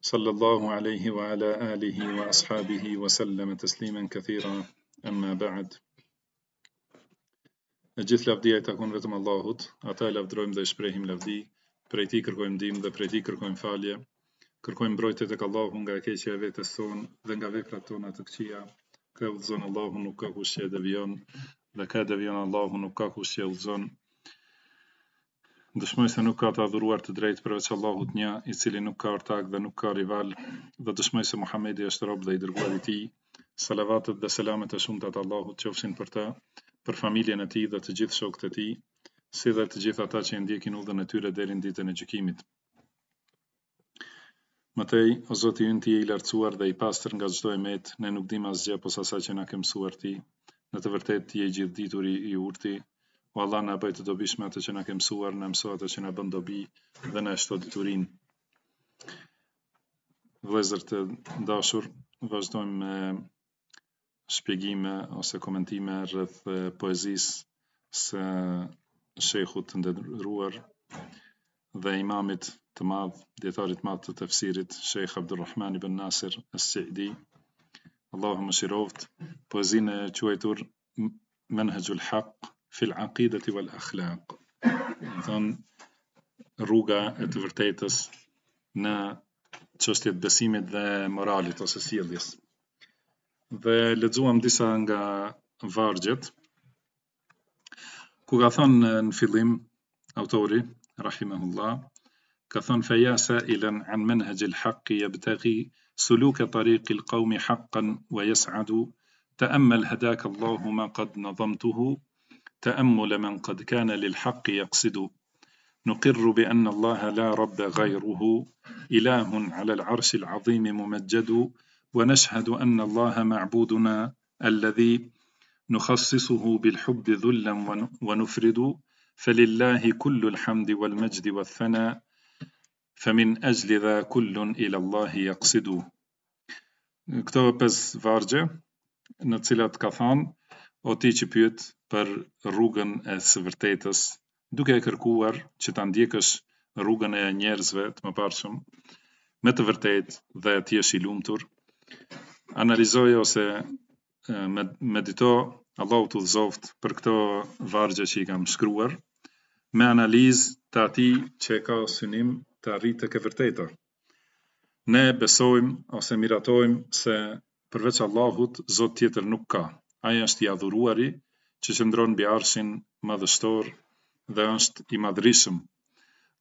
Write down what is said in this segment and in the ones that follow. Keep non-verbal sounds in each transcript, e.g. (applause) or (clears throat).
sallallahu alaihi wa ala alihi wa ashabihi wa sallam taslimen kathira amma ba'd Në gjithë lavdia i takon vetëm Allahut, ata e lavdrojmë dhe i shprehim lavdi, prej ti kërkojmë dim dhe prej ti kërkojmë falje, kërkojmë mbrojtet e këllahu nga keqja e vetës son dhe nga vepra tona të këqia, ka u zonë Allahu nuk ka kushje dhe vion, dhe ka dhe vion Allahu nuk ka kushje u zonë, dëshmoj se nuk ka të adhuruar të drejtë përveç Allahut një, i cili nuk ka ortak dhe nuk ka rival, dhe dëshmoj se Muhamedi është rob dhe i dërguar i tij. Salavatet dhe selamet e shumta të Allahut qofshin për të, për familjen e tij dhe të gjithë shokët e tij, si dhe të gjithë ata që i ndjekin udhën e tyre deri në ditën e gjykimit. Matej, o Zoti ynë ti e i lartësuar dhe i pastër nga çdo emet, ne nuk dimë asgjë posa sa që na ke mësuar ti. Në të vërtetë ti je gjithë dituri i urtë, O po Allah na bëj të dobishme atë që na ke mësuar, na mëso atë që na bën dobi dhe na shto diturin. Vëllezër të dashur, vazhdojmë me shpjegime ose komentime rreth poezisë së Sheikhut të ndërruar dhe imamit të madh, dietarit të madh të tafsirit Sheikh Abdul Rahman ibn Nasir al-Sa'di. Allahu mëshiroft. Poezinë e quajtur Menhejul Haq, fil aqidat wal akhlaq. Don rruga e të vërtetës në çështjet e besimit dhe moralit ose sjelljes. Dhe lexuam disa nga vargjet ku ka thënë në fillim autori rahimahullah ka thënë feja sa ilan an manhaj al haqq yabtaghi سلوك طريق القوم حقا ويسعد تأمل هداك ma ما قد نظمته تأمل من قد كان للحق يقصد نقر بأن الله لا رب غيره إله على العرش العظيم ممجد ونشهد أن الله معبودنا الذي نخصصه بالحب ذلا ونفرد فلله كل الحمد والمجد والثناء فمن أجل ذا كل إلى الله يقصد Këto e pesë vargje në cilat ka o ti që pyet për rrugën e së vërtetës, duke e kërkuar që ta ndjekësh rrugën e njerëzve të mëparshëm me të vërtetë dhe të jesh i lumtur. Analizoj ose medito Allahu të dhëzoft për këto vargje që i kam shkruar, me analiz të ati që ka synim të arritë të ke vërteta. Ne besojmë ose miratojmë se përveç Allahut, Zot tjetër nuk ka aja është i adhuruari që qëndronë bjarësin madhështor dhe është i madhërisëm.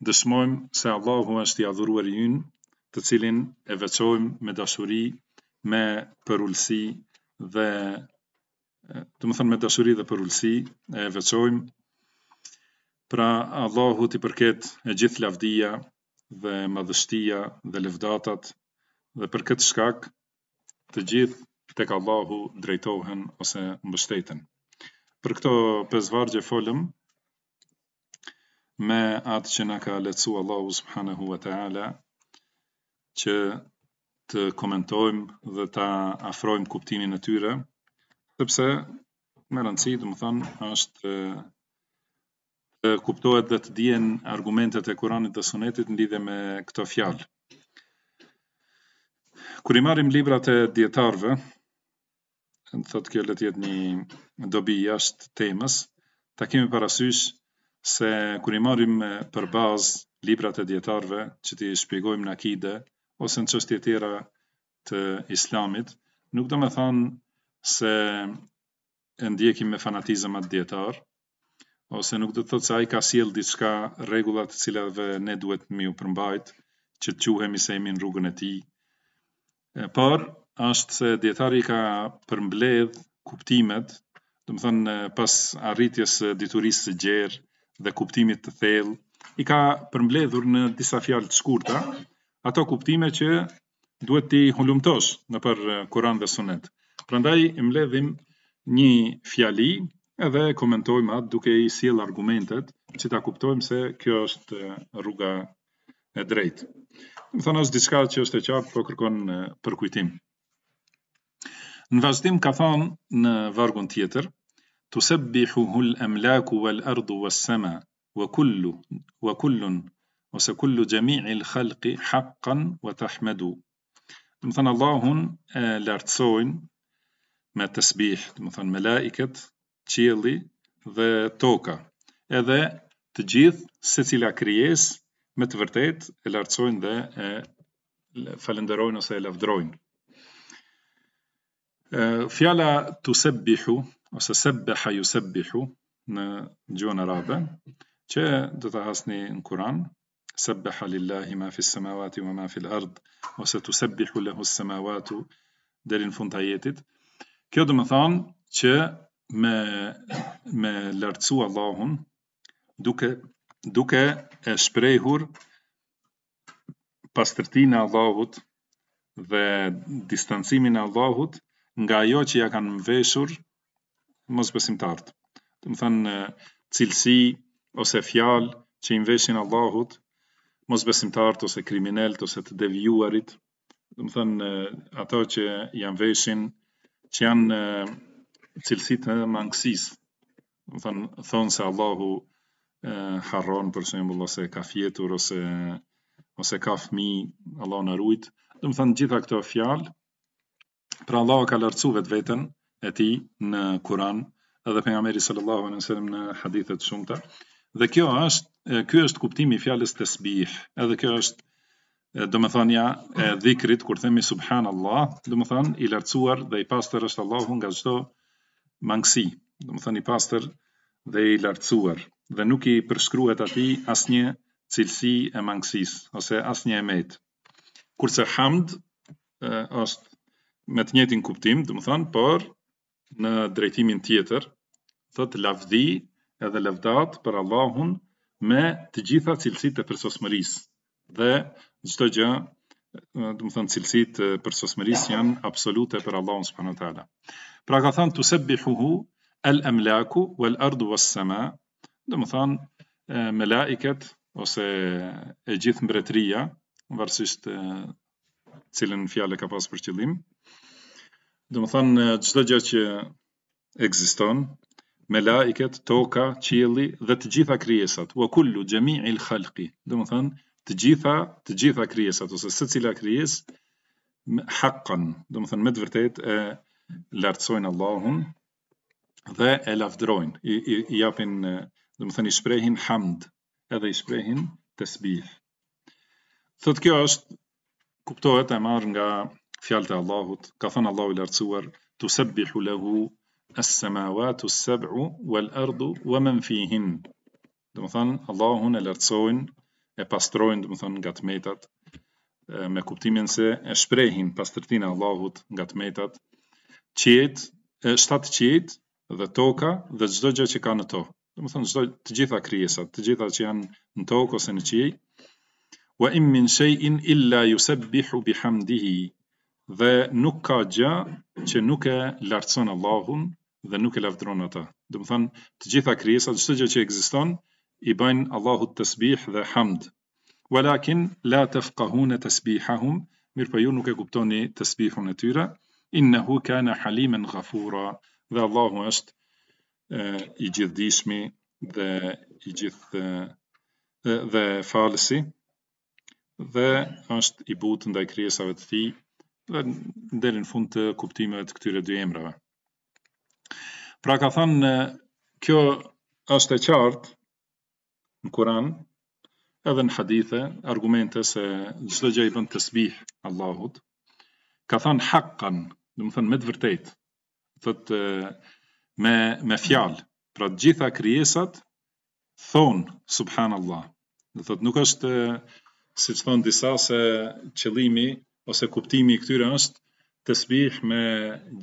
Dësmojmë se Allahu është i adhuruari jynë, të cilin e veqojmë me dashuri, me përullësi dhe të më thënë me dashuri dhe përullësi e veqojmë pra Allahu të përket e gjithë lavdia dhe madhështia dhe levdatat dhe për këtë shkak të gjithë tek Allahu drejtohen ose mbështeten. Për këto pesë vargje folëm me atë që na ka lecu Allahu subhanahu wa ta'ala që të komentojmë dhe ta afrojmë kuptimin e tyre, sepse me rëndësi, dhe më thënë, është të kuptohet dhe të dijen argumentet e Kuranit dhe Sunetit në lidhe me këto fjalë. Kur i marrim librat e dietarëve, në thot kjo le të jetë një dobi jashtë temës, ta kemi parasysh se kur i marrim për bazë librat e dietarëve që ti shpjegojmë në akide ose në çështje tjera të islamit, nuk do të thonë se e ndjekim me fanatizëm atë dietar ose nuk do të thotë se ai ka sjell diçka rregulla të cilave ne duhet mi u përmbajt, që të quhemi se jemi në rrugën e tij. Por është se djetari ka përmbledh kuptimet, të më thënë pas arritjes diturisë së gjerë dhe kuptimit të thellë, i ka përmbledhur në disa fjalë të shkurta, ato kuptime që duhet ti hulumtosh në për Kur'an dhe Sunet. Prandaj i mbledhim një fjali edhe e komentojmë atë duke i sjell argumentet që ta kuptojmë se kjo është rruga e drejtë. Do të është as diçka që është e qartë, po kërkon përkujtim. Në vazhdim ka thon në vargun tjetër, të sebbihu hul emlaku wal ardu wa sema, wa kullu, wa kullun, ose kullu gjemi'i khalqi haqqan wa tahmedu. Të më thënë Allahun e lartësojnë me të sbih, të më thënë me laiket, dhe toka, edhe të gjithë se cila krijes me të vërtet e lartësojnë dhe e falenderojnë ose e lavdrojnë. Fjala të sebihu, ose sebeha ju sebihu, në gjuhën arabe, që do ta hasni në Kur'an, sebeha lillahi ma fi sëmavati ma ma fi l'ard, ose të sebihu lehu sëmavatu, dheri në fund të jetit. Kjo dhe thonë që me, me lartësu Allahun, duke, duke e shprejhur pastërti e Allahut dhe distancimin e Allahut, nga ajo që ja kanë mveshur mos besimtarët. Të më cilësi ose fjalë që i mveshin Allahut, mos besimtarët ose kriminalt ose të devijuarit, të më ato që janë veshin, që janë cilësi të mangësisë, të më thënë, thonë se Allahu e, harron, për shembull ose ka fjetur, ose, ose ka fmi, Allah në rujtë, të më gjitha këto fjalë, Pra Allah ka lartësuar vetë veten e tij në Kur'an edhe pejgamberi sallallahu alaihi wasallam në hadithe të shumta. Dhe kjo është ky është kuptimi i fjalës tasbih. Edhe kjo është do të thonë ja e dhikrit kur themi subhanallah, do të thonë i lartësuar dhe i pastër është Allahu nga çdo mangësi. Do të thonë i pastër dhe i lartësuar dhe nuk i përshkruhet atij asnjë cilësi e mangësisë ose asnjë emet. Kurse hamd është me të njëjtin kuptim, do të thonë, por në drejtimin tjetër, thot lavdi edhe lavdat për Allahun me të gjitha cilësitë e përsosmërisë. Dhe çdo gjë, do të thonë, cilësitë e përsosmërisë janë absolute për Allahun subhanahu teala. Pra ka thënë tu sabbihuhu al-amlaku wal-ardu was-sama, do të thonë melaiket ose e gjithë mbretëria, varësisht cilën fjalë ka pas për qëllim, Dhe më thanë, qdo gjë që egziston, me laiket, toka, qili dhe të gjitha kryesat, u kullu gjemi il khalqi, dhe më thanë, të gjitha, të gjitha kryesat, ose së cila kryes, haqqan, dhe më thanë, me të vërtet e lartësojnë Allahun dhe e lafdrojnë, i, i, i japin, dhe më thanë, i shprehin hamd, edhe i shprehin të sbih. Thot kjo është, kuptohet e marrë nga fjalët e Allahut, ka thënë Allahu i lartësuar, "Tu sabbihu lahu as-samawati as-sab'u wal-ardu wa man fihin." Do të thonë Allahu e lartësojnë, e pastrojnë, do të thonë nga tmetat, me kuptimin se e shprehin pastërtinë e Allahut nga tmetat, qiet, e shtat qiet dhe toka dhe çdo gjë që ka në to. Do të thonë çdo të gjitha krijesat, të gjitha që janë në tokë ose në qiej, wa in min shay'in illa yusabbihu bihamdihi dhe nuk ka gjë që nuk e lartëson Allahun dhe nuk e lavdron ata. Dhe më thënë, të gjitha krijesat, gjithë gjë që egziston, i bajnë Allahut të sbih dhe hamd. Walakin, la të fkahune të sbihahum, mirë për po ju nuk e kuptoni të sbihun e tyre, innehu ka në halimen gafura, dhe Allahu është e, i gjithdishmi dhe i gjithë dhe, dhe falësi, dhe është i butë ndaj krijesave të tij dhe ndelin fund të kuptimeve të këtyre dy emrave. Pra ka thënë, kjo është e qartë në Kur'an, edhe në hadithe, argumente se gjithë gjë i bënd të sbihë Allahut, ka thënë haqqan, dhe më thënë me të vërtet, thëtë me, me fjalë, pra gjitha kryesat thonë Subhanallah, dhe të nuk është, si që thonë disa, se qëlimi ose kuptimi i këtyre është të sbih me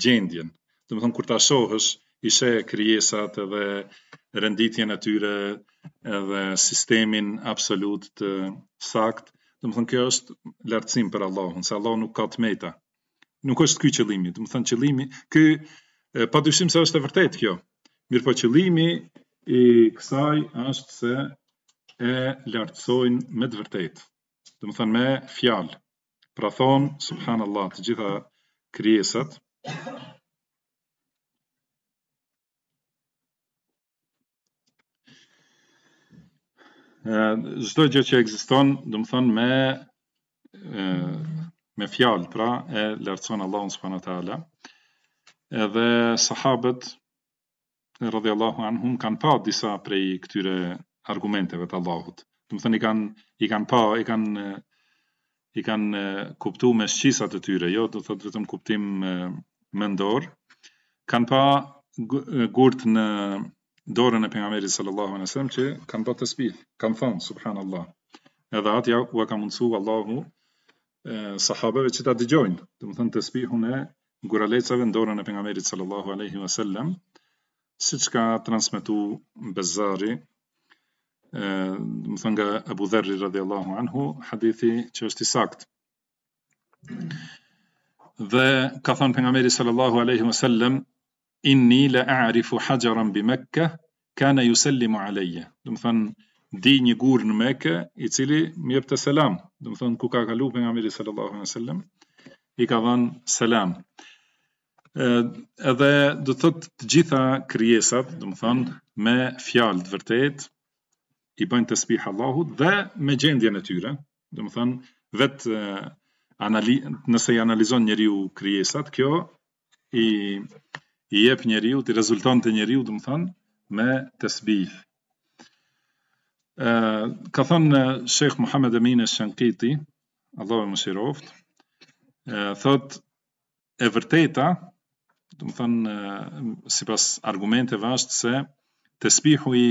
gjendjen. Dhe më thonë, kur ta shohësh, ishe kryesat edhe renditjen e tyre edhe sistemin absolut të sakt, dhe më thonë, kjo është lartësim për Allahun, se Allah nuk ka të meta. Nuk është kjo qëlimi, dhe më thonë, qëlimi, kjo, pa dyshim se është e vërtet kjo, mirë po qëlimi i kësaj është se e lartësojnë me të vërtet, dhe më thonë, me fjalë. Pra thonë, subhanallah, të gjitha kryesat, Zdo gjë që eksiston, dhe më thënë, me, me fjalë, pra, e lartësonë Allahun së panë Edhe sahabët, rrëdhe Allahu anë, kanë pa disa prej këtyre argumenteve të Allahut. Dhe më thënë, i kanë, i kanë pa, i kanë i kanë kuptu me shqisat të tyre, jo, do thotë vetëm kuptim mendor, ndorë, kanë pa gurt në dorën e pengamerit sallallahu a nësëm, që kanë pa të spih, kanë thonë, subhanallah. Edhe atë ja u e ka mundësu Allahu sahabëve që ta digjojnë, të më thënë të spihun e guralecave në dorën e pengamerit sallallahu aleyhi wa sallam, si që ka transmitu bezari do të thonë nga Abu Dharr radhiyallahu anhu hadithi që është i saktë. Dhe ka thënë pejgamberi sallallahu alaihi wasallam inni la a'rifu hajaran bi Mekka kana yusallimu alayya. Do të thonë di një gur në Mekë i cili më jep të selam. Do të thonë ku ka kalu pejgamberi sallallahu alaihi wasallam i ka dhënë selam edhe do të thotë të gjitha krijesat, domethënë me fjalë të vërtetë, i bëjnë të spihë Allahu dhe me gjendje në tyre, dhe më thënë, vetë nëse i analizon njeriu u kryesat, kjo i, i jep njeriu, u, të rezultant të u, dhe më thënë, me të spihë. Ka thënë Sheikh Muhammed Amin e Shankiti, Allah e Mëshiroft, thot e vërteta, dhe më thënë, si pas argumente vashtë se, të spihu i,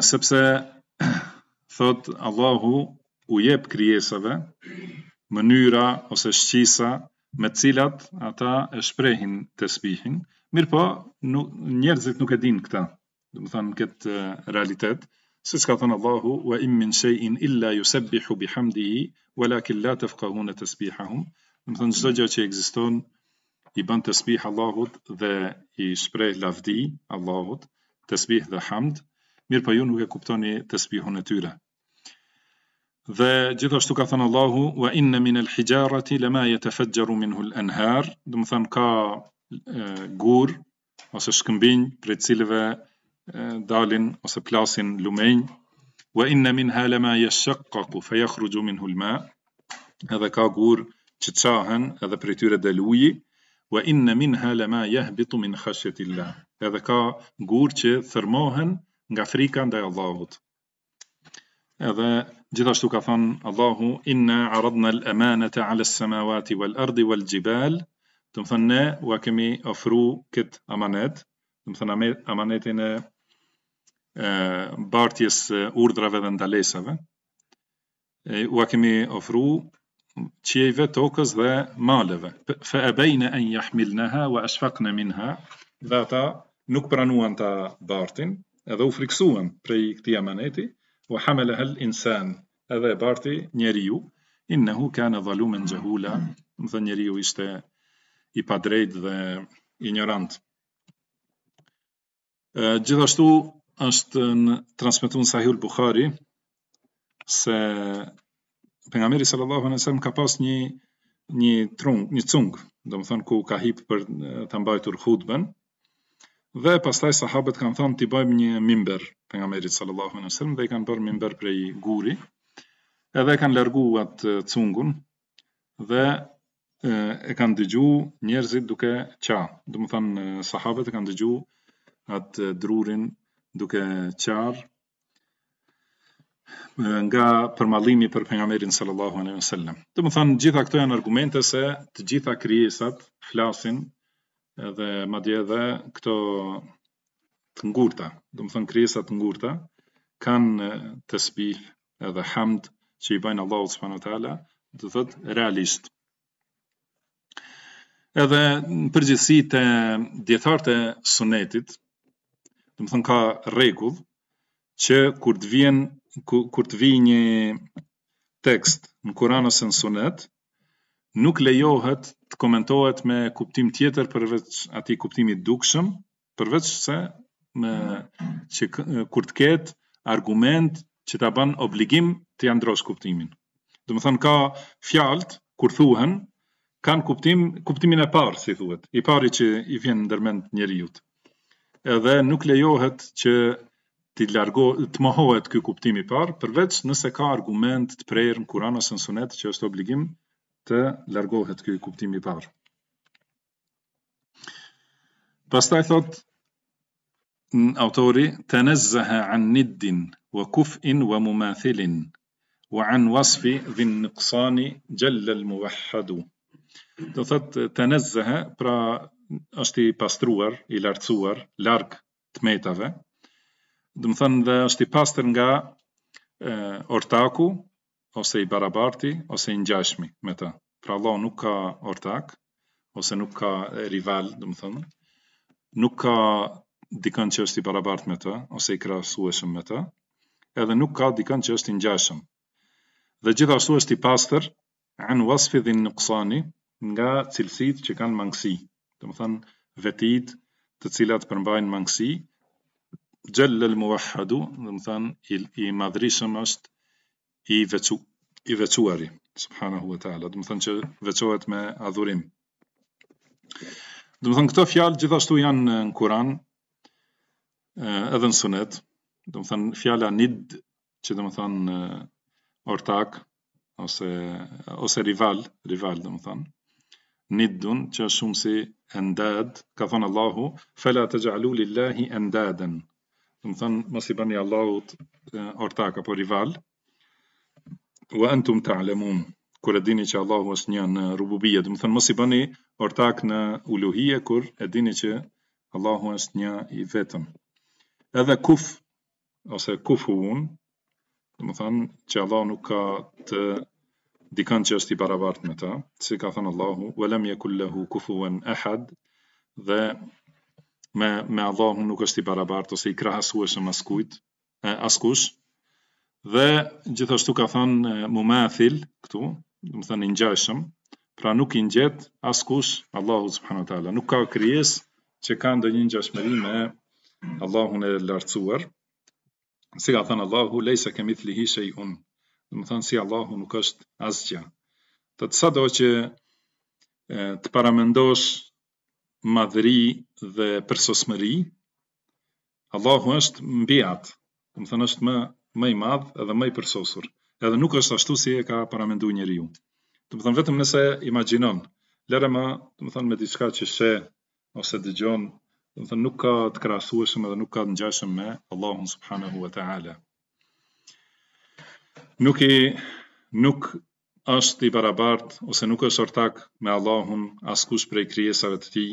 sepse (clears throat) thot Allahu u jep krijesave mënyra ose shqisa me cilat ata e shprehin të spihin, mirë po, njerëzit nuk e din këta, dhe më thanë këtë realitet, se që ka thënë Allahu, wa immin min shejin illa ju sebbihu bi hamdihi, wa la të fkahun e të spihahum, dhe më thanë gjdo gjë që egziston, i ban të spih Allahut dhe i shpreh lavdi Allahut, të spih dhe hamd, mirë pa po ju nuk e kuptoni të spihun e tyre. Dhe gjithashtu ka thënë Allahu, wa inne min el hijarati lema je të fëgjaru min hul dhe më thënë ka gur, ose shkëmbin, për cilëve dalin, ose plasin lumejnë, wa inne min halema je shëkkaku, fe jakhru gju min edhe ka gur që qahen, edhe për tyre deluji, wa inne min halema je hbitu min khashjetillah, edhe ka gur që thërmohen, nga frika ndaj Allahut. Edhe gjithashtu ka thënë Allahu inna aradna al-amanata 'ala as-samawati wal-ardi wal-jibal, do të thonë ne u kemi ofru kët amanet, do të thonë amanetin e e bartjes urdhrave dhe ndalesave. u kemi ofru qjeve, tokës dhe maleve. Fa e bejne en jahmilneha wa ashfaqne minha dhe ata nuk pranuan ta bartin, edhe u friksuan prej këtij amaneti, u hamalaha insan edhe e barti njeriu, innehu kana zalumen jahula, do thënë njeriu ishte i padrejt dhe ignorant. Gjithashtu është në transmitun Sahil Bukhari se pejgamberi sallallahu në sëmë ka pas një një trung, një cung, do më ku ka hip për të mbajtur hudben, dhe pastaj sahabët kanë thënë ti bëjmë një mimber për nga merit sallallahu në sërmë dhe i kanë bërë mimber prej guri edhe kanë lërgu atë cungun dhe e kanë dëgju njerëzit duke qa dhe më thënë sahabët e kanë dëgju atë drurin duke qar nga përmalimi për për nga merit sallallahu në sëllem dhe thënë gjitha këto janë argumente se të gjitha krijesat flasin edhe madje edhe këto të ngurta, do të thon krisa të ngurta kanë të spi edhe hamd që i bëjnë Allahu subhanahu wa taala, do thot realisht. Edhe në përgjithësi të dietar të sunetit, do të thon ka rregull që kur të vjen kur të vi një tekst në Kur'an ose në Sunet, nuk lejohet të komentohet me kuptim tjetër përveç ati kuptimi dukshëm, përveç se me, që kur të ketë argument që të bën obligim të janë kuptimin. Dë thënë ka fjalt, kur thuhen, kanë kuptim, kuptimin e parë, si thuhet, i pari që i vjen ndërmend njeri jutë. Edhe nuk lejohet që të, largo, të mohohet kuptim kuptimi parë, përveç nëse ka argument të prerë në kuran ose në sunet që është obligim të largohet ky kuptim i parë. Pastaj thot, në autori, të an niddin, wa kufin, wa mumathilin, wa an wasfi dhin nëksani gjellel muvahadu. Do thot, të pra është i pastruar, i lartësuar, larg të metave, dhe thënë dhe është i pastër nga e, ortaku, ose i barabarti, ose i njashmi me të. Pra Allah nuk ka ortak, ose nuk ka rival, dhe më nuk ka dikën që është i barabart me të, ose i krasueshëm me të, edhe nuk ka dikën që është i njashëm. Dhe gjithashtu është i pastër, anë wasfi dhin në kësani, nga cilësit që kanë mangësi, dhe më thënë vetit të cilat përmbajnë mangësi, gjellë lë muahadu, dhe më thënë i, i madrishëm është i vecu, i vecuari, subhanahu wa ta'ala, dhe më thënë që vecohet me adhurim. do më thënë këto fjalë gjithashtu janë në Kur'an, edhe në sunet, do më thënë fjala nid, që do më thënë ortak, ose, ose rival, rival do më thënë, niddun, që është shumë si endad, ka thënë Allahu, fela të gjallu lillahi endaden, dhe thënë, mos i bani Allahut ortak apo rival, wa antum ta'lamun kur e dini që Allahu është një në rububie, do të thonë mos i bëni ortak në uluhie kur e dini që Allahu është një i vetëm. Edhe kuf ose kufuun, do të thënë, që Allahu nuk ka të dikan që është i barabartë me ta, si ka thënë Allahu, wa lam yakul kufuwan ahad dhe me me Allahu nuk është i barabartë ose i krahasueshëm askujt, E, askush dhe gjithashtu ka thënë eh, Mumathil këtu, do të thënë i ngjashëm, pra nuk i ngjet askush Allahu subhanahu wa taala, nuk ka krijes që ka ndonjë ngjashmëri me Allahun e lartësuar. Si ka thënë Allahu, lejse kemi të lihi se i unë. Dhe më thënë si Allahu nuk është asgja. Të të që eh, të paramendosh madhëri dhe përsosmëri, Allahu është mbiat. Dhe më thënë është më më i madh dhe më i përsosur. Edhe nuk është ashtu si e ka paramenduar njeriu. Do të thon vetëm nëse imagjinon. Lere më, do të thon me diçka që sheh ose dëgjon, do të thon nuk ka të krahasueshëm edhe nuk ka të ngjashëm me Allahun subhanahu wa taala. Nuk i nuk është i barabart ose nuk është ortak me Allahun askush prej krijesave të tij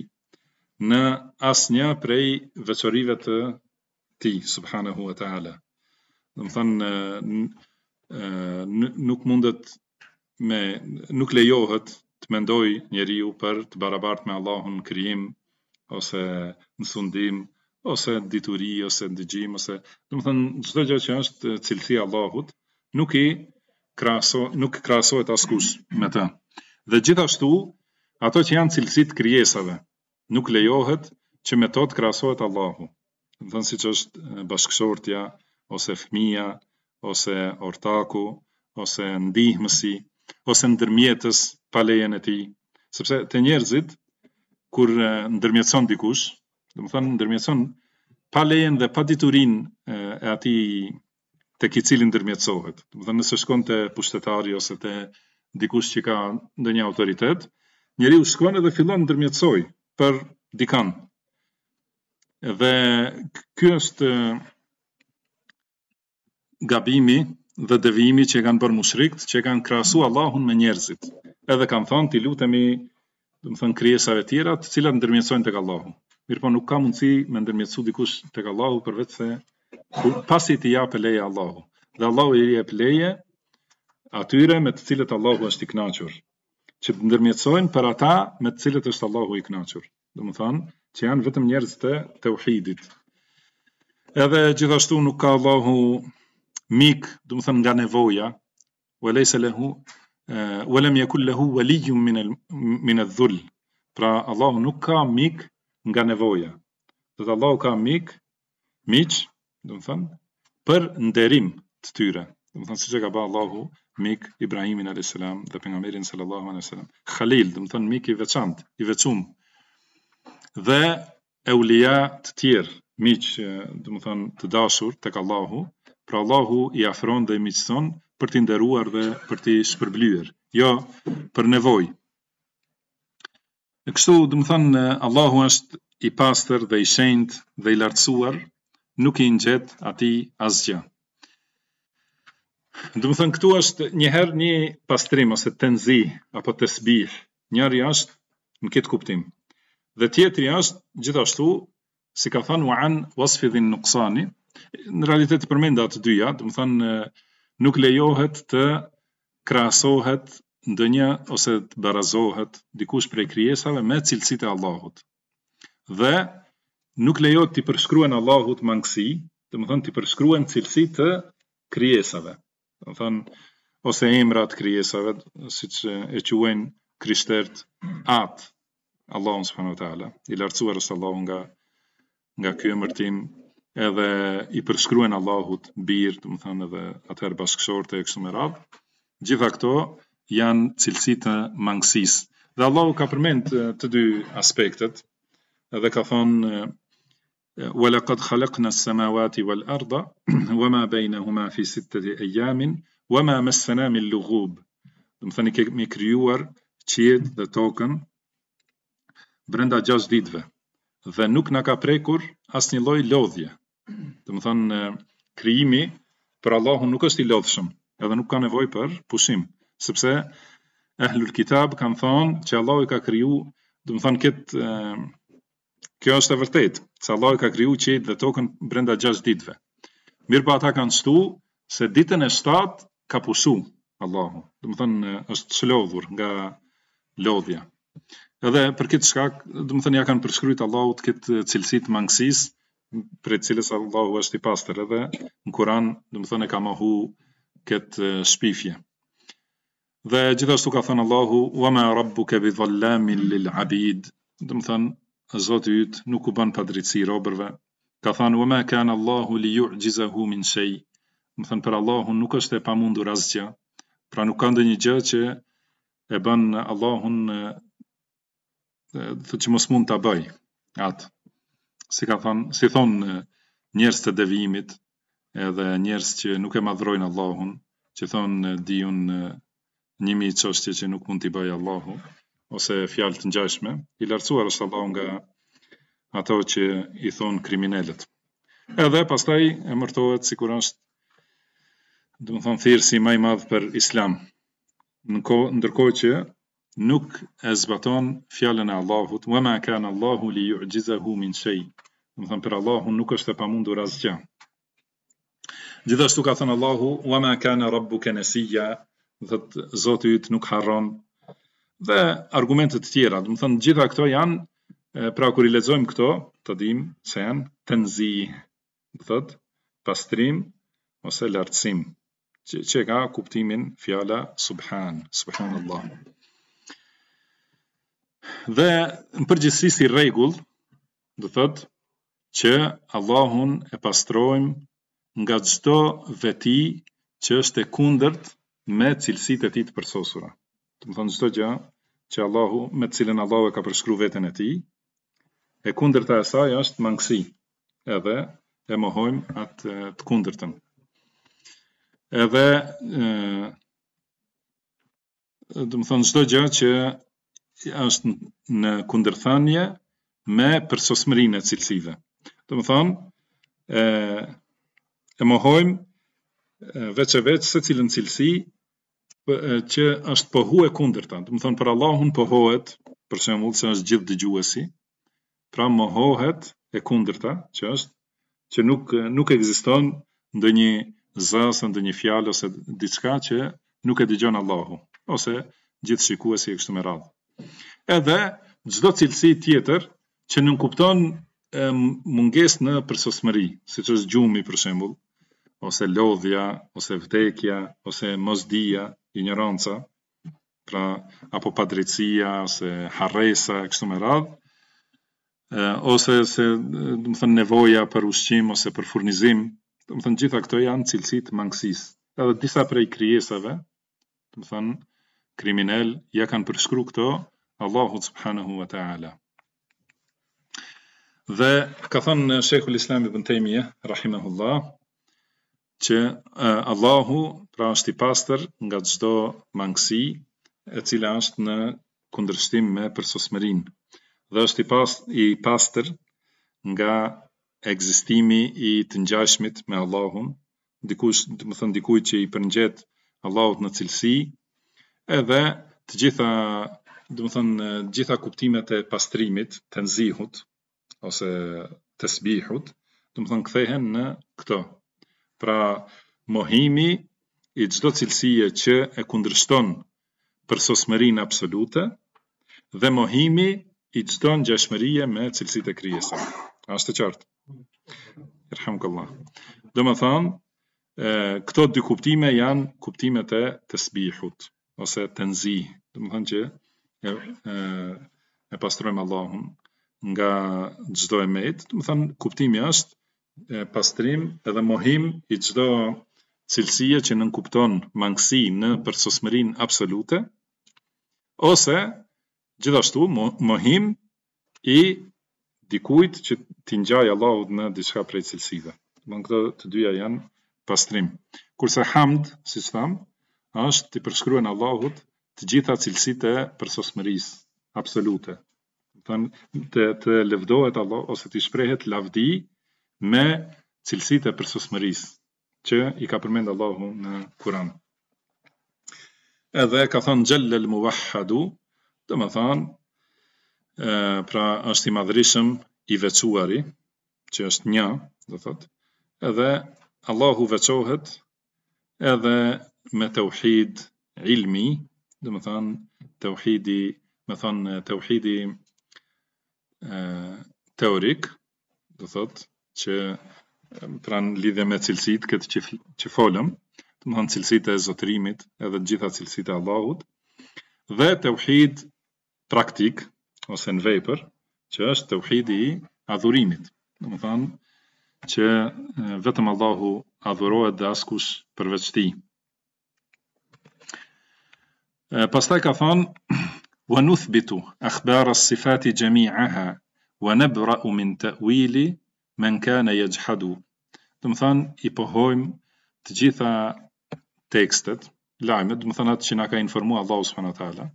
në asnjë prej veçorive të tij subhanahu wa taala do të nuk mundet me nuk lejohet të mendoj njeriu për të barabart me Allahun krijim ose në sundim ose dituri ose ndigjim ose do të çdo gjë që është cilësi e Allahut nuk i kraso nuk krasohet askush me të. Dhe gjithashtu ato që janë cilësit të krijesave nuk lejohet që me to të krasohet Allahu. Do të thonë siç është bashkësortja ose fëmia, ose ortaku, ose ndihmësi, ose ndërmjetës pa lejen e tij. Sepse të njerëzit kur ndërmjetëson dikush, do të thonë ndërmjetëson pa lejen dhe pa diturin e atij tek i cili ndërmjetësohet. Do të thonë nëse shkon te pushtetari ose te dikush që ka ndonjë autoritet, njeriu shkon edhe fillon ndërmjetësoj për dikan. Dhe ky është gabimi dhe devijimi që kanë bërë mushrikët, që kanë krahasu Allahun me njerëzit. Edhe kanë thënë ti lutemi, do të thënë krijesave tjera, të cilat ndërmjetësojnë tek Allahu. Mirpo nuk ka mundësi me ndërmjetësu dikush tek Allahu përveç se pasi ti jap leje Allahu. Dhe Allahu i jep leje atyre me të cilët Allahu është i kënaqur, që ndërmjetësojnë për ata me të cilët është Allahu i kënaqur. Do të thonë që janë vetëm njerëz të tauhidit. Edhe gjithashtu nuk ka Allahu mik, dhe më thënë nga nevoja, u e lejse lehu, u e lem jekull lehu velijum min e dhull, pra Allahu nuk ka mik nga nevoja, dhe të Allahu ka mik, miç, dhe më thënë, për nderim të tyre, dhe më thënë, si që ka ba Allahu mik Ibrahimin a.s. dhe pengamirin sallallahu wasalam. Khalil, dhe më thënë, mik i veçantë, i veçum. dhe e të tjerë, miqë, dhe më thënë, të dashur, të kallahu, pra Allahu i afron dhe i miqëson për t'i nderuar dhe për t'i shpërblyer, jo për nevoj. Në kështu, dhe më thënë, Allahu është i pastër dhe i shend dhe i lartësuar, nuk i njët ati asgjë. Dhe më thënë, këtu është njëherë një pastrim, ose tenzi, apo të sbih, njëri është në këtë kuptim. Dhe tjetëri është gjithashtu, si ka thënë, wa anë wasfidhin nukësani, në realitet të përmenda të dyja, dhe më thënë, nuk lejohet të krasohet ndë një ose të barazohet dikush prej kryesave me cilësit e Allahut. Dhe nuk lejohet të i përshkruen Allahut mangësi, dhe më thënë, të i përshkruen cilësit të kryesave. Dhe më thënë, ose emrat kryesave, si që e quen kryshtert atë, Allahun s.w.t. I lartësuar është Allahun nga, nga kjo mërtim edhe i përshkruen Allahut bir, do të thënë edhe atëher bashkësor të këtu me radh. Gjitha këto janë cilësi të mangësisë. Dhe Allahu ka përmend të dy aspektet. Edhe ka thonë wa laqad khalaqna as-samawati wal arda (clears throat) wama baynahuma fi sittati ayamin wama massana min lughub. Do të që më krijuar qiell dhe tokën brenda 6 ditëve dhe nuk na ka prekur asnjë lloj lodhje. Dhe më thënë, kriimi për Allahun nuk është i lodhëshëm, edhe nuk ka nevoj për pushim, Sepse ehlul kitab kanë thënë që Allah i ka kriju, dhe më thënë, këtë, kjo është e vërtet, që Allah i ka kriju që i dhe tokën brenda gjash ditve. Mirë pa po ata kanë stu, se ditën e stat ka pushu Allahu dhe më thënë, është së lodhur nga lodhja. Edhe për këtë shkak, dhe më thënë, ja kanë përshkryt Allahut këtë cilësit mangësisë, për cilës Allahu është i pastër edhe në Kur'an, do të thënë ka mohu këtë shpifje. Dhe gjithashtu ka thënë Allahu, "Wa ma rabbuka bi dhallamin lil 'abid." Do të Zoti yt nuk u bën padritsi robërve. Ka thënë, "Wa ma kana Allahu li yu'jizahu min shay." Do të thënë, për Allahun nuk është e pamundur asgjë. Pra nuk ka ndonjë gjë që e bën Allahun të që mos mund të bëj atë si ka thonë, si thon njerëz të devijimit, edhe njerëz që nuk e madhrojnë Allahun, që thonë dijun njëmi qështje që nuk mund t'i bëjë Allahu, ose fjalë të njashme, i lartësuar është Allahu nga ato që i thonë kriminalet. Edhe pastaj e mërtohet si kur është, dhe më thonë, thirë si maj madhë për islam. Në ko, ndërkoj që nuk e zbaton fjallën e Allahut, wa ma kanë Allahu li ju gjithahu min shej, Do të për Allahun nuk është e pamundur asgjë. Gjithashtu ka thënë Allahu, "Wa ma kana rabbuka nasiya", do thotë Zoti yt nuk harron. Dhe argumente të tjera, do thonë gjitha këto janë pra kur i lexojmë këto, të dimë se janë tenzi, do thotë pastrim ose lartësim që që ka kuptimin fjala subhan subhanallahu dhe në përgjithësi si rregull do thotë që Allahun e pastrojmë nga gjdo veti që është e kundërt me cilësit e ti të përsosura. Të më thonë gjdo gjë që Allahu, me cilën Allahu e ka përshkru vetën e ti, e kundërta e saj është mangësi, edhe e mohojmë atë të kundërtën. Edhe, të më thonë gjdo gjë që është në kundërthanje me përsosmërin e cilësive të më thonë, e, e mohojmë veç e veç se cilën cilësi për, e, që është pëhu e kunder ta. më thonë, për Allahun pëhohet, për mullë se është gjithë dëgjuesi, pra mohohet e kunder ta, që është, që nuk, nuk egziston ndë një zës, ndë një fjallë, ose diçka që nuk e dëgjon Allahu, ose gjithë shikuesi e kështu me radhë. Edhe, gjithë cilësi tjetër, që kupton munges në përsosmëri, si që është gjumi për shembul, ose lodhja, ose vdekja, ose mosdia, ignoranca, pra, apo padrecia, ose haresa, kështu me radhë, ose se do të thënë nevoja për ushqim ose për furnizim, do të thënë gjitha këto janë cilësitë mangësisë. Edhe disa prej krijesave, do të thënë kriminal, ja kanë përshkru këto Allahu subhanahu wa ta'ala dhe ka thënë shekhu l-islami bën temje, rahimahullah, që uh, Allahu pra është i pastër nga gjdo mangësi e cila është në kundrështim me përsosmerin dhe është i pastër nga egzistimi i të njashmit me Allahun, dikush, të më thënë dikuj që i përngjet Allahut në cilësi edhe të gjitha të më thënë gjitha kuptimet e pastrimit të nzihut ose të sbihut, të më thënë këthehen në këto. Pra, mohimi i gjdo cilësie që e kundrështon për sosmerin absolute, dhe mohimi i gjdo në gjashmerie me cilësit e kryesën. Ashtë të qartë. Irham këllah. Dhe më thënë, këto dy kuptime janë kuptimet e të sbihut, ose të nzi. Dhe më thënë që e, e, e pastrojmë Allahun nga çdo emet, do të thënë kuptimi është e, pastrim edhe mohim i çdo cilësie që nënkupton kupton mangësi në përsosmërinë absolute ose gjithashtu mohim i dikujt që ti ngjaj Allahut në diçka prej cilësive. Do këto të dyja janë pastrim. Kurse hamd, siç tham, është të përshkruan Allahut të gjitha cilësitë e përsosmërisë absolute, thënë të të lëvdohet Allah ose të shprehet lavdi me cilësitë e përsosmërisë që i ka përmend Allahu në Kur'an. Edhe ka thënë Jallal Muwahhadu, do të thonë ë pra është i madhrishëm i veçuari, që është një, do thotë. Edhe Allahu veçohet edhe me tauhid ilmi, do të thonë tauhidi, do të thonë tauhidi teorik, do thot, që pran lidhje me cilësit këtë që, që folëm, të thënë cilësit e zotërimit edhe gjitha cilësit e Allahut, dhe të uhid praktik, ose në vejpër, që është të uhid i adhurimit, do më thënë që vetëm Allahu adhurohet dhe askush përveçti. Pastaj ka thanë, wa nuthbitu akhbar as-sifat jami'aha wa nabra'u min ta'wili man kana yajhadu do të i pohojm të gjitha tekstet lajmet do të atë që na ka informuar Allahu subhanahu wa taala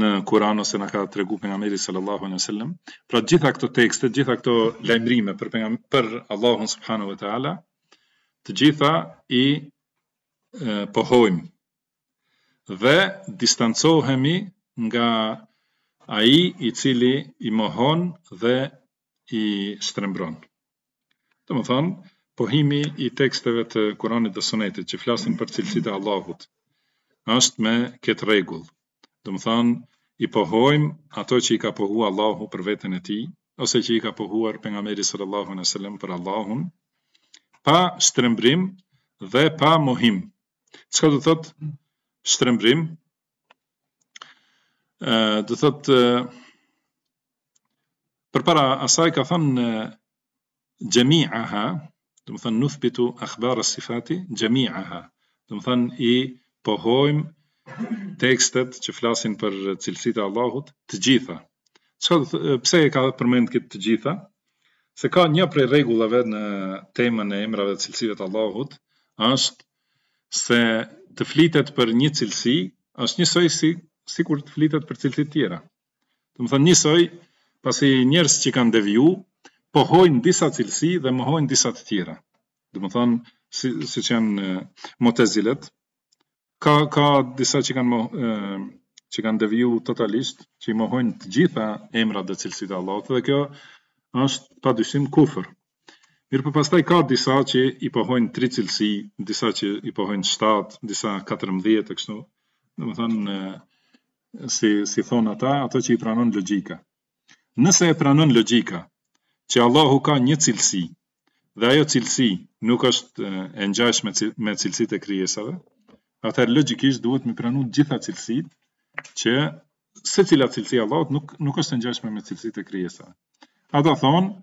në Kur'an ose na ka tregu pejgamberi sallallahu alaihi wasallam pra të gjitha këto tekste gjitha këto lajmërime për pejgamber për Allahun subhanahu wa taala të gjitha i pohojm dhe distancohemi nga aji i cili i mohon dhe i strembron. Të më thonë, pohimi i teksteve të Kuranit dhe Sunetit që flasin për cilësit e Allahut, është me këtë regull. Të më thonë, i pohojmë ato që i ka pohu Allahu për vetën e ti, ose që i ka pohuar për sallallahu alejhi sër për Allahun, pa strembrim dhe pa mohim. Që do të thotë, shtrembrim. Do thotë, për para asaj ka thënë gjemi aha, të më thënë nuthbitu akhbarë sifati, gjemi aha, të më i pohojmë tekstet që flasin për cilësit e Allahut të gjitha. Pse e ka përmend këtë të gjitha? Se ka një prej regullave në temën e emrave të cilësive të Allahut, është se të flitet për një cilësi është njësoj si sikur të flitet për cilësi të tjera. Do të thonë njësoj pasi njerëz që kanë deviju pohojn disa cilësi dhe mohojn disa të tjera. Do të thonë si siç janë motezilet ka ka disa që kanë mohë, që kanë deviju totalisht, që i mohojn të gjitha emrat dhe cilësit të Allahut dhe kjo është padyshim kufër. Mirë për po pastaj ka disa që i pohojnë tri cilësi, disa që i pohojnë shtatë, disa 14 e kështu. Dhe më thënë, si, si thonë ata, ato që i pranon logika. Nëse e pranon logika, që Allahu ka një cilësi, dhe ajo cilësi nuk është e njash me cilësit e kryesave, atër logikisht duhet me pranu gjitha cilësit, që se cila cilësi Allahot nuk, nuk është e njash me cilësit e kryesave. Ata thonë,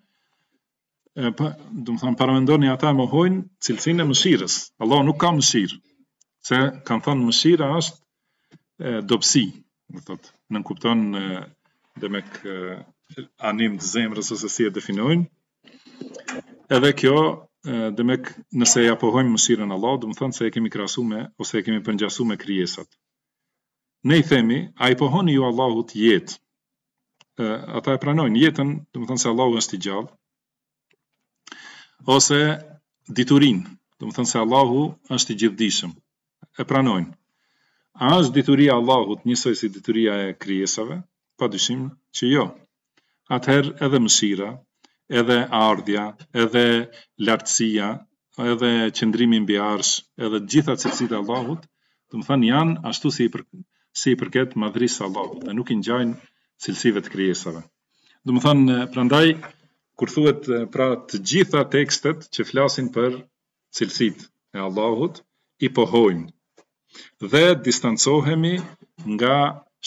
pa, do të thonë paramendoni ata më hojnë cilësinë e mëshirës. Allahu nuk ka mëshirë. Se kanë thënë mëshira është e, dobësi, do të thotë, nën kupton demek anim të zemrës ose si e definojnë. Edhe kjo, demek nëse ja pohojmë mëshirën Allah, dhe më thënë se e kemi krasu me, ose e kemi përngjasu me kryesat. Ne i themi, a i pohoni ju Allahut jetë, ata e pranojnë jetën, dhe më thënë se Allahut është i gjallë, ose diturin, do të thonë se Allahu është i gjithdijshëm. E pranojnë. A është dituria e Allahut njësoj si dituria e krijesave? Padyshim që jo. Atëherë edhe mëshira, edhe ardha, edhe lartësia, edhe qëndrimi mbi arsh, edhe të gjitha cilësit e Allahut, do të thonë janë ashtu si për, si i përket madhrisë Allahut, dhe nuk i ngjajnë cilësive të krijesave. Do të thonë prandaj kur thuhet pra të gjitha tekstet që flasin për cilësitë e Allahut i pohojmë dhe distancohemi nga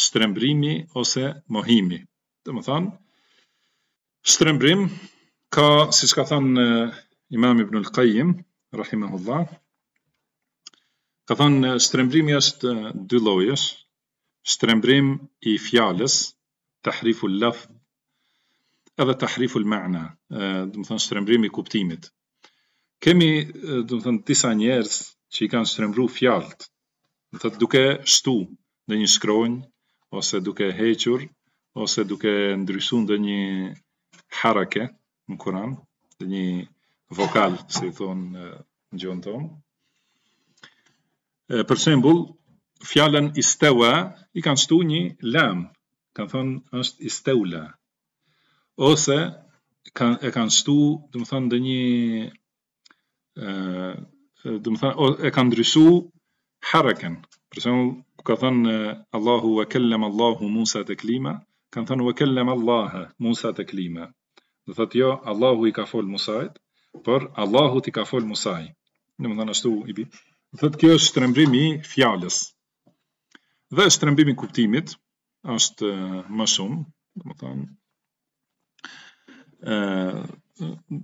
shtrembrimi ose mohimi. Dhe më thanë, shtrembrim ka, si shka thanë imam ibnul Qajim, rahim e Allah, ka thanë shtrembrimi është dy lojesh, shtrembrim i fjales, të hrifu lafd, edhe të hriful ma'na, dhe më thënë shtërembrimi kuptimit. Kemi, dhe më thënë, disa njerës që i kanë shtërembru fjalt, dhe thëtë duke shtu në një shkronjë, ose duke hequr, ose duke ndrysu në një harake në kuran, dhe një vokal, si i thonë në gjënë tonë. Për shembul, fjallën istewa i kanë shtu një lam, kanë thonë është istewla, ose kan, e kanë shtu, dhe më thënë, dhe një, dhe më thënë, e kanë ndryshu haraken. Për shumë, ka thënë, Allahu e kellem Allahu Musa të klima, kanë thënë, e kellem Allahe Musa të klima. Dhe thëtë jo, Allahu i ka fol Musajt, për Allahu ti ka fol Musaj. Dhe më thënë, ashtu i bi. Dhe thëtë kjo është shtërëmbrimi i fjales. Dhe shtërëmbimi kuptimit, është më shumë, dhe më thënë,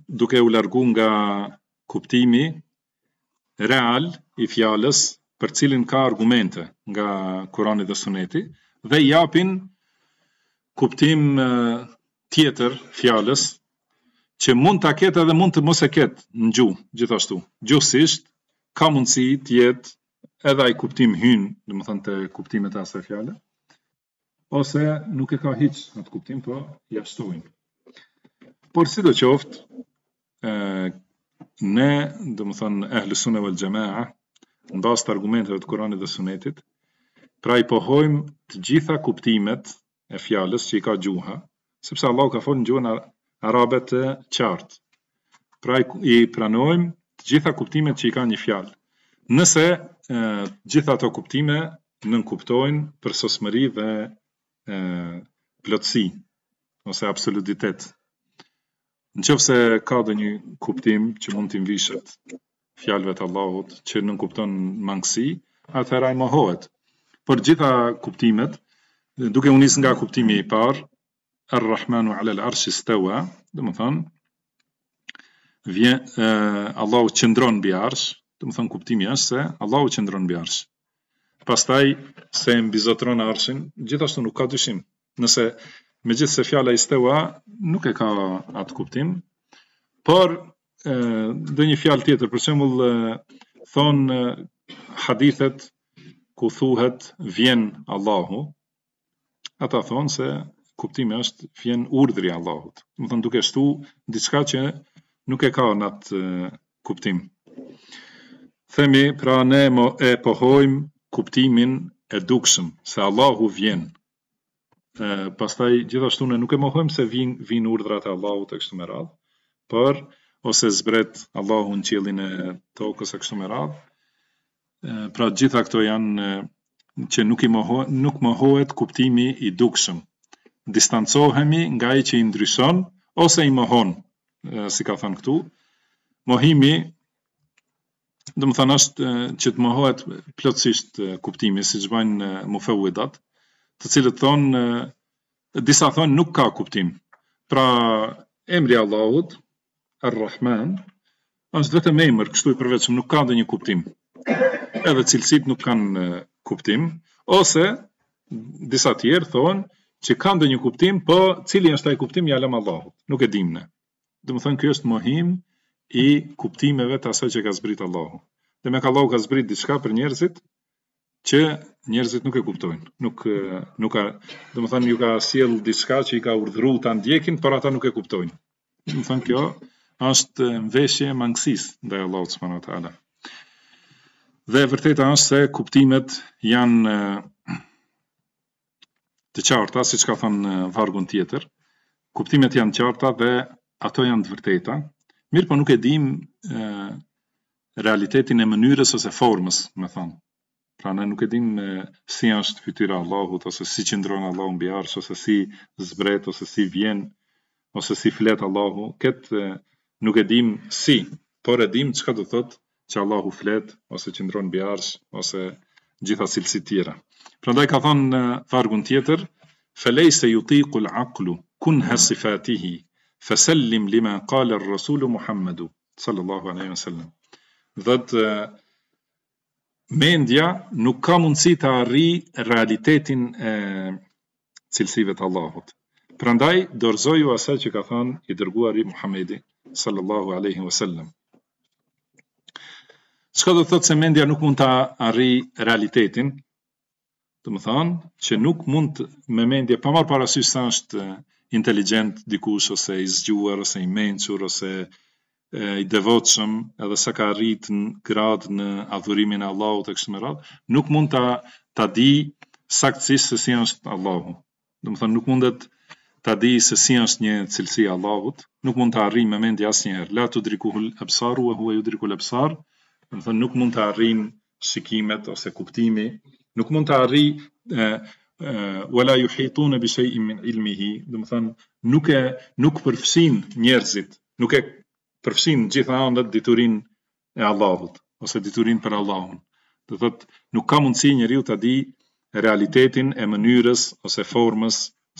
duke u largu nga kuptimi real i fjalës për cilin ka argumente nga Kurani dhe Suneti dhe japin kuptim tjetër fjalës që mund ta ketë edhe mund të mos e ketë në gjuhë gjithashtu gjuhësisht ka mundësi të jetë edhe ai kuptim hyn do të thonë te kuptimet e asaj fjale ose nuk e ka hiç atë kuptim po ja Por si do qoftë, ne, dhe më e ehlësune vë gjemaa, në basë të argumenteve të Koranit dhe Sunetit, pra i pohojmë të gjitha kuptimet e fjales që i ka gjuha, sepse Allah ka folë në gjuha në arabet të qartë. Pra i pranojmë të gjitha kuptimet që i ka një fjalë. Nëse e, gjitha ato kuptime nënkuptojnë për sosmëri dhe e, plotësi, ose absolutitetë, Në qëfë se ka dhe një kuptim që mund t'im vishet fjalëve të Allahut që nuk kupton mangësi, atëherë ai mohohet. Për gjitha kuptimet, duke u nisë nga kuptimi i parë, Ar-Rahmanu 'ala al-'Arshi stawa, do të thonë vjen Allahu qëndron mbi arsh, do të thonë kuptimi është se Allahu qëndron mbi arsh. Pastaj se mbizotron arshin, gjithashtu nuk ka dyshim. Nëse me gjithë se fjala i stewa nuk e ka atë kuptim, por dhe një fjalë tjetër, për shembull thon hadithet ku thuhet vjen Allahu, ata thon se kuptimi është vjen urdhri i Allahut. Do të thon duke shtu diçka që nuk e ka në atë kuptim. Themi pra ne e pohojm kuptimin e dukshëm se Allahu vjen pastaj gjithashtu ne nuk e mohojmë se vin vin urdhrat e Allahut e kështu me radh, por ose zbret Allahu në qiellin e tokës e kështu me radh. pra gjitha këto janë e, që nuk i moho nuk mohohet kuptimi i dukshëm. Distancohemi nga ai që i ndryshon ose i mohon, si ka thënë këtu. Mohimi do të thanë është që të mohohet plotësisht kuptimi, si që bajnë më i datë, të cilët thonë, disa thonë nuk ka kuptim. Pra, emri Allahut, Ar-Rahman, është dhe të mejmër, kështu i përveqëm, nuk ka ndë një kuptim. Edhe cilësit nuk kanë kuptim. Ose, disa tjerë thonë, që kanë ndë një kuptim, po cili është taj kuptim, jalem Allahut. Nuk e dimne. Dhe më thonë, kjo është mohim i kuptimeve të asaj që ka zbrit Allahut. Dhe me ka Allahut ka zbrit diçka për njerëzit, që njerëzit nuk e kuptojnë. Nuk nuk ka, domethënë ju ka sjell diçka që i ka urdhëruar ta ndjekin, por ata nuk e kuptojnë. Domethënë kjo është mveshje mangësisë ndaj Allahut subhanahu wa taala. Dhe vërteta është se kuptimet janë të qarta, siç ka thënë vargun tjetër. Kuptimet janë të qarta dhe ato janë të vërteta. Mirë, po nuk e dim realitetin e mënyrës ose formës, me thonë, Pra ne nuk e dim si është fytyra Allahut, ose si qëndronë Allahu mbi bjarës, ose si zbret, ose si vjen, ose si fletë Allahu. Këtë nuk e dim si, por e dim që ka të thotë që Allahu fletë, ose qëndronë mbi bjarës, ose gjitha silësit tjera. Pra ndaj ka thonë në fargun tjetër, Felej se ju ti kul aklu, kun hasifatihi, fesellim lima kaler Rasulu Muhammedu, sallallahu anajem sallam. Dhe të mendja nuk ka mundësi të arri realitetin e cilësive të Allahut. Prandaj, dorëzoju asaj që ka thënë i dërguari Muhammedi sallallahu aleyhi wasallam. Shka do të thotë se mendja nuk mund të arri realitetin, të më thanë, që nuk mund të me mendje, pa marë parasysh është inteligent dikush, ose i zgjuar, ose i menqur, ose i devotshëm edhe sa ka arrit në grad në adhurimin e Allahut e kështu me nuk mund ta ta di saktësisht se si është Allahu. Do të thonë nuk mundet ta di se si është një cilësi e Allahut, nuk mund ta arrijë me mend asnjëherë. La tu driku absar wa huwa yudriku al-absar. Do thonë nuk mund të arrijm shikimet ose kuptimi, nuk mund ta arrijë wala yuhitun bi shay'in min ilmihi. Do të thonë nuk e nuk përfshin njerëzit nuk e përfshin gjitha anët diturin e Allahut, ose diturin për Allahun. Do thotë nuk ka mundësi njeriu ta të di realitetin e mënyrës ose formës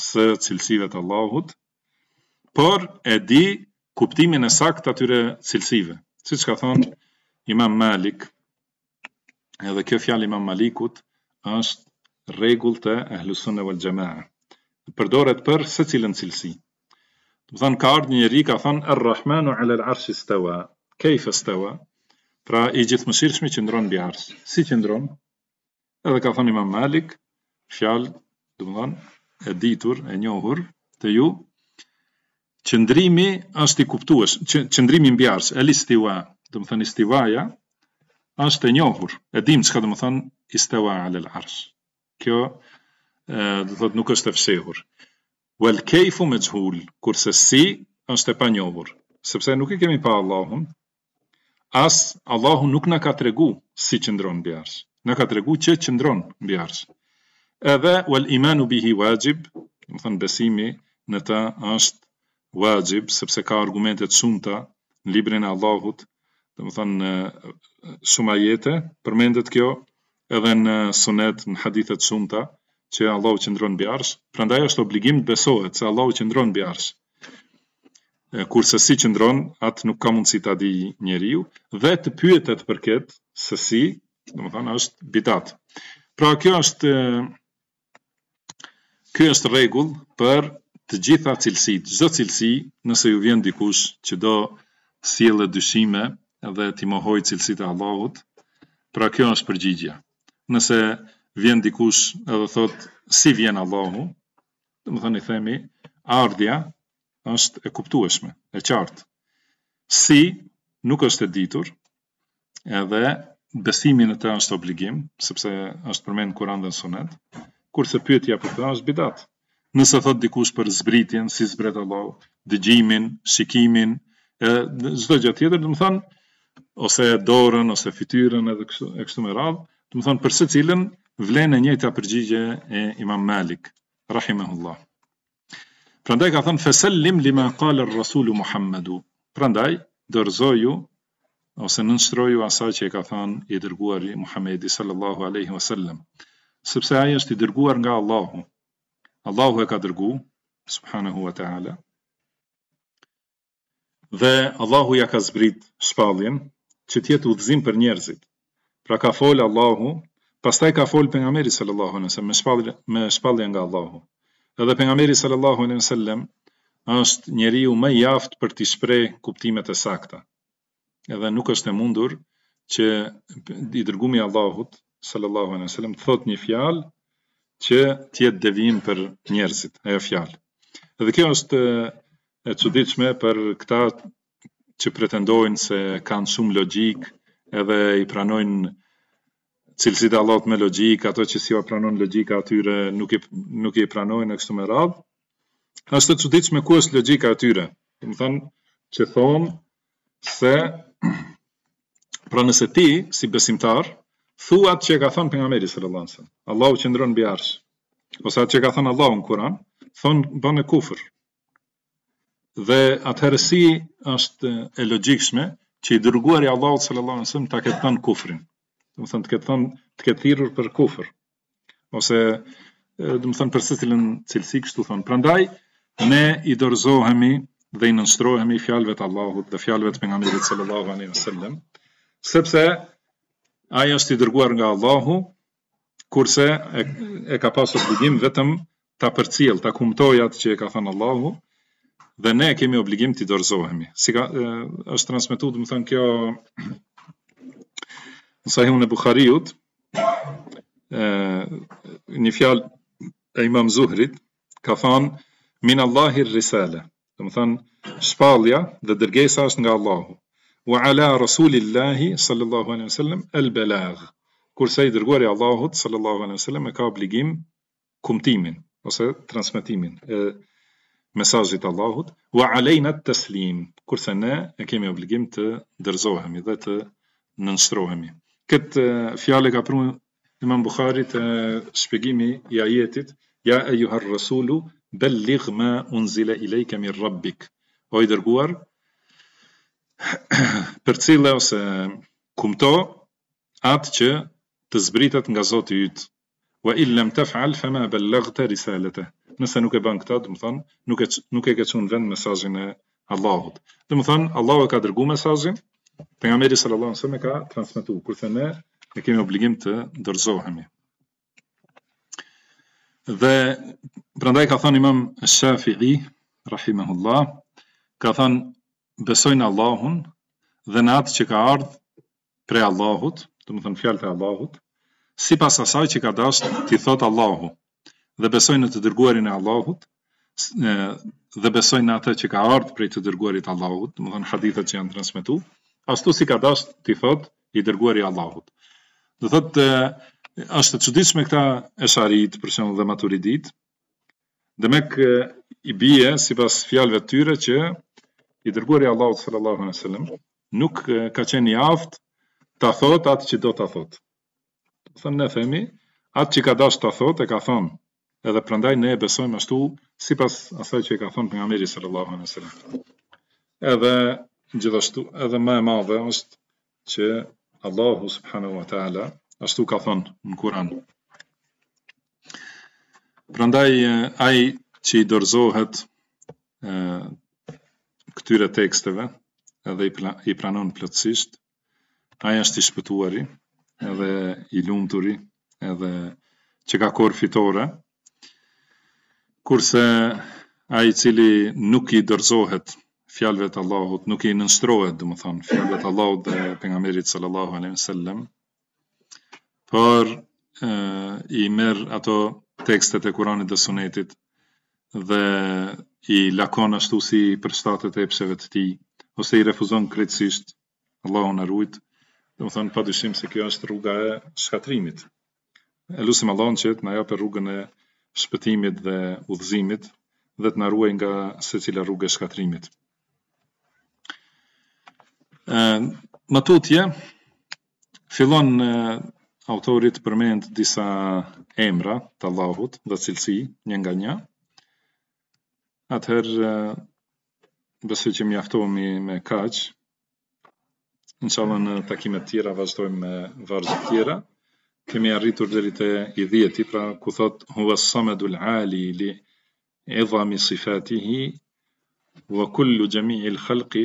së cilësive të Allahut, por e di kuptimin e sakt të atyre cilësive. Si që ka thonë imam Malik, edhe kjo fjalë imam Malikut është regull të ehlusun e valgjemaë. Përdoret për secilën cilën cilësi. Më thënë ka ardhë një njëri ka thënë Ar-Rahmanu ala l'arshi stawa Kejfe stawa Pra i gjithë mëshirëshmi që ndronë bi arsh Si që ndronë Edhe ka thënë imam Malik fjalë, du më thënë E ditur, e njohur Të ju Qëndrimi është i kuptuës, Qëndrimi në bi arsh El istiwa Du më thënë istiwaja është e njohur E dim që ka du më thënë Istiwa ala arsh Kjo e, thëtë nuk është Wel kejfu me gjhull, kurse si është e panjohur, sepse nuk e kemi pa Allahun, as Allahu nuk në ka të regu si qëndron bjarës, në ka të regu që qëndron bjarës. Edhe, wel imanu bihi wajib, më thënë besimi në ta është wajib, sepse ka argumentet shumëta në librin e Allahut, dhe më thënë në ajete, përmendet kjo, edhe në sunet, në hadithet shumëta, që Allahu qëndron mbi arsh, prandaj është obligim të besohet se Allahu qëndron mbi arsh. Kurse si qëndron, atë nuk ka mundësi ta di njeriu dhe të pyetet për këtë se si, domethënë është bidat. Pra kjo është ky është rregull për të gjitha cilësitë, çdo cilësi, nëse ju vjen dikush që do sjellë dyshime dhe ti mohoj cilësitë e Allahut, pra kjo është përgjigje. Nëse vjen dikush edhe thot si vjen Allahu, dhe më thënë i themi, ardhja është e kuptueshme, e qartë. Si nuk është e ditur, edhe besimin e të është obligim, sepse është përmenë kuran dhe sunet, kurse pyetja për të është bidat. Nëse thot dikush për zbritjen, si zbret Allahu, dëgjimin, shikimin, e zdo gjatë tjetër, dhe më thënë, ose dorën, ose fityrën, edhe kështu, e kështu me radhë, të më thonë vlen e njëjta përgjigje e Imam Malik rahimahullah. Prandaj ka thënë fesallim lima qala ar-rasul Muhammadu. Prandaj dorzoju ose nënshtroju asaj që e ka thënë i dërguari Muhamedi sallallahu alaihi wasallam. Sepse ai është i dërguar nga Allahu. Allahu e ka dërgu, subhanahu wa ta'ala. Dhe Allahu ja ka zbrit shpalljen që të jetë udhëzim për njerëzit. Pra ka fol Allahu Pastaj ka fol pejgamberi sallallahu alaihi wasallam me shpallje me shpallje nga Allahu. Edhe pejgamberi sallallahu alaihi wasallam është njeriu më i aft për të shpreh kuptimet e sakta. Edhe nuk është e mundur që i dërgumi i Allahut sallallahu alaihi wasallam të thotë një fjalë që të jetë devijim për njerëzit, ajo fjalë. Edhe kjo është e çuditshme për këta që pretendojnë se kanë shumë logjik, edhe i pranojnë cilësit e Allahut me logjik, ato që si jo pranon logjika atyre nuk i nuk i pranojnë në kështu me radh. Është të çuditshme ku është logjika atyre. Do të thonë që thon se (clears throat) pra nëse ti si besimtar thuat që e ka thënë pejgamberi sallallahu alajhi wasallam, Allahu qëndron mbi arsh. Ose atë që ka thënë Allahu në Kur'an, thon bën e kufër. Dhe atëherë si është e logjikshme që i dërguari Allahut sallallahu alajhi wasallam ta ketë thënë kufrin do të thonë të ketë thonë të ketë thirrur për kufër ose do të thonë për secilën cilësi kështu thonë. Prandaj ne i dorëzohemi dhe i nënshtrohemi fjalëve të Allahut dhe fjalëve të pejgamberit sallallahu alaihi wasallam, sepse ai është i dërguar nga Allahu kurse e, e ka pasur obligim vetëm ta përcjell, ta kumtoj atë që e ka thënë Allahu dhe ne kemi obligim të dorëzohemi. Si ka, e, është transmetuar, do të thonë kjo në sahihun e Bukhariut, e, një fjalë e imam Zuhrit, ka thanë, min Allahi rrisale, dhe më thanë, shpalja dhe dërgesa është nga Allahu, wa ala Rasulillahi, sallallahu alaihi sallam, el belag, kurse i dërguar i Allahut, sallallahu alaihi sallam, e ka obligim kumtimin, ose transmitimin e mesajit Allahut, wa alejna të teslim, kurse ne e kemi obligim të dërzohemi dhe të nënështrohemi. Këtë fjale ka prunë në mën Bukhari të shpegimi i ajetit, ja e juhar rësulu, bellig ma unzile i lejke kemi rabbik. O i dërguar, (clears throat) për cilë ose kumto atë që të zbritat nga zotë i jytë, wa illem të fal, fe me bellag të risalete. Nëse nuk e ban këta, dëmë thonë, nuk e, nuk e ke vend mesajin e Allahot. Dëmë thonë, Allahot ka dërgu mesajin, të nga meri sallallahu a.s. me ka transmitu, kur thë ne, ne kemi obligim të dërzohemi. Dhe, prandaj ka thënë imam Shafi i, ka thënë, besojnë Allahun dhe në atë që ka ardhë pre Allahut, të më thënë fjallë e Allahut, si pas asaj që ka dashur të thotë Allahu, dhe besojnë në të dërguarin e Allahut, dhe besojnë në atë që ka ardhë prej të dërguarit Allahut, të më thënë hadithet që janë transmitu, ashtu si ka dash ti thot i dërguari i Allahut. Do thotë është e çuditshme këta esharit për shemb dhe Maturidit. Dhe i bie sipas fjalëve të tyre që i dërguari i Allahut sallallahu alaihi wasallam nuk ka qenë i aft ta thot atë që do ta thot. Do thënë ne themi atë që ka dash ta thot e ka thënë edhe prandaj ne e besojmë ashtu sipas asaj që e ka thënë pejgamberi sallallahu alaihi wasallam. Edhe gjithashtu edhe më e madhe është që Allahu subhanahu wa taala ashtu ka thënë në Kur'an. Prandaj ai që i dorëzohet këtyre teksteve edhe i, pra, i pranon plotësisht, ai është i shpëtuari, edhe i lumturi, edhe që ka kor fitore. Kurse ai i cili nuk i dorzohet fjalëve të Allahut, nuk i nënshtrohet, dhe më thonë, fjalëve të Allahut dhe pengamerit sallallahu alaihi sallam, për i merë ato tekstet e kuranit dhe sunetit dhe i lakon ashtu si përstatet e epsheve të ti, ose i refuzon kretësisht, Allah në rujt, dhe më thonë, pa dyshim se kjo është rruga e shkatrimit. E lusim Allah në qëtë, në për rrugën e shpëtimit dhe udhëzimit, dhe të në ruaj nga se cila rrugë e shkatrimit më tutje, fillon autori autorit përmend disa emra të Allahut dhe cilësi një nga një. Atëherë, besoj që mjaftohemi me kaq. Inshallah në takimet tjera vazhdojmë me vargje tjera. Kemi arritur deri te i 10-ti, pra ku thot huwa samadul ali li idhami sifatihi wa kullu jami'il khalqi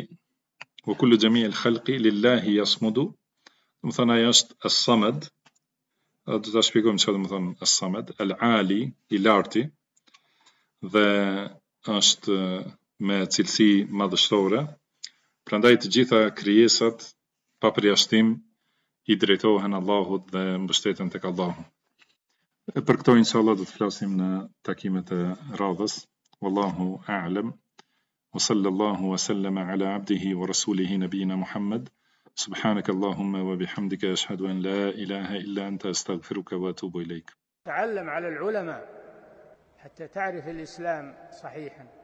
wa kullu jami' al-khalqi lillahi yasmudu. Do të thonë ai është As-Samad. Do ta shpjegojmë çfarë do të thonë As-Samad, al-Ali, i larti dhe është me cilësi madhështore. Prandaj të gjitha krijesat pa përjashtim i drejtohen Allahut dhe mbështeten tek Allahu. Për këto inshallah do të flasim në takimet e radhës. Wallahu a'lem. وصلى الله وسلم على عبده ورسوله نبينا محمد سبحانك اللهم وبحمدك أشهد أن لا إله إلا أنت أستغفرك وأتوب إليك تعلم على العلماء حتى تعرف الإسلام صحيحاً